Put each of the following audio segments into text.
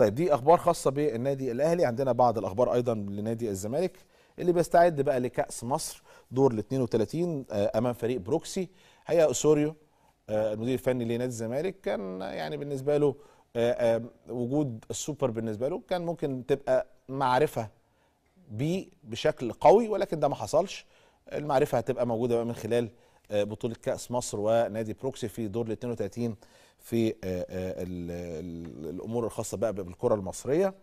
طيب دي اخبار خاصه بالنادي الاهلي عندنا بعض الاخبار ايضا لنادي الزمالك اللي بيستعد بقى لكاس مصر دور ال 32 آه، امام فريق بروكسي هيا اسوريو آه، المدير الفني لنادي الزمالك كان يعني بالنسبه له آه، وجود السوبر بالنسبه له كان ممكن تبقى معرفه بيه بشكل قوي ولكن ده ما حصلش المعرفه هتبقى موجوده بقى من خلال آه، بطوله كاس مصر ونادي بروكسي في دور ال 32 في آه، آه، الامور الخاصه بقى بالكره المصريه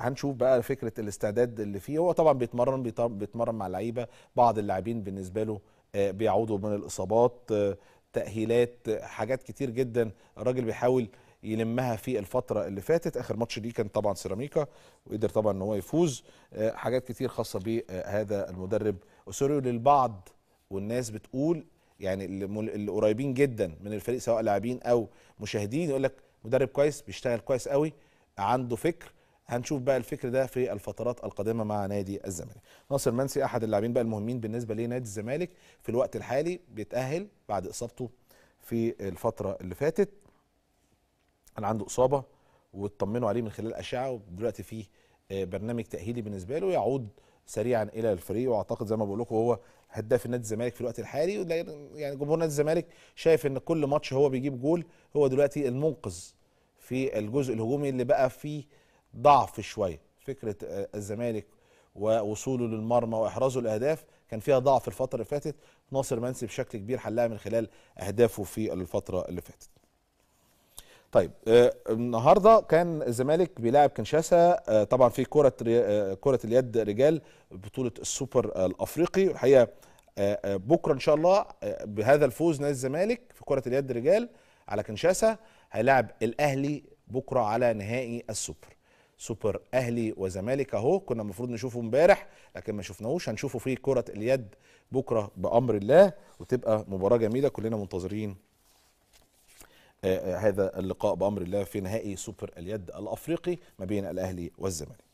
هنشوف بقى فكره الاستعداد اللي فيه هو طبعا بيتمرن بيتمرن مع لعيبه بعض اللاعبين بالنسبه له بيعودوا من الاصابات تاهيلات حاجات كتير جدا الراجل بيحاول يلمها في الفتره اللي فاتت اخر ماتش ليه كان طبعا سيراميكا وقدر طبعا ان هو يفوز حاجات كتير خاصه بهذا المدرب اسوريو للبعض والناس بتقول يعني اللي قريبين جدا من الفريق سواء لاعبين او مشاهدين يقول لك مدرب كويس بيشتغل كويس قوي عنده فكر هنشوف بقى الفكر ده في الفترات القادمه مع نادي الزمالك ناصر منسي احد اللاعبين بقى المهمين بالنسبه لنادي الزمالك في الوقت الحالي بيتاهل بعد اصابته في الفتره اللي فاتت كان عنده اصابه واطمنوا عليه من خلال اشعه ودلوقتي في آه، برنامج تاهيلي بالنسبه له يعود سريعا الى الفريق واعتقد زي ما بقول لكم هو هداف نادي الزمالك في الوقت الحالي يعني جمهور نادي الزمالك شايف ان كل ماتش هو بيجيب جول هو دلوقتي المنقذ في الجزء الهجومي اللي بقى فيه ضعف شويه فكره آه، الزمالك ووصوله للمرمى واحرازه الاهداف كان فيها ضعف الفتره اللي فاتت ناصر منسي بشكل كبير حلها من خلال اهدافه في الفتره اللي فاتت طيب آه، النهارده كان الزمالك بيلاعب كنشاسا آه، طبعا في كره آه، كره اليد رجال بطوله السوبر الافريقي الحقيقه بكره ان شاء الله بهذا الفوز نادي الزمالك في كره اليد رجال على كنشاسا هيلاعب الاهلي بكره على نهائي السوبر سوبر اهلي وزمالك اهو كنا المفروض نشوفه امبارح لكن ما شفناهوش هنشوفه في كره اليد بكره بامر الله وتبقى مباراه جميله كلنا منتظرين آه، آه، هذا اللقاء بامر الله في نهائي سوبر اليد الافريقي ما بين الاهلي والزمالك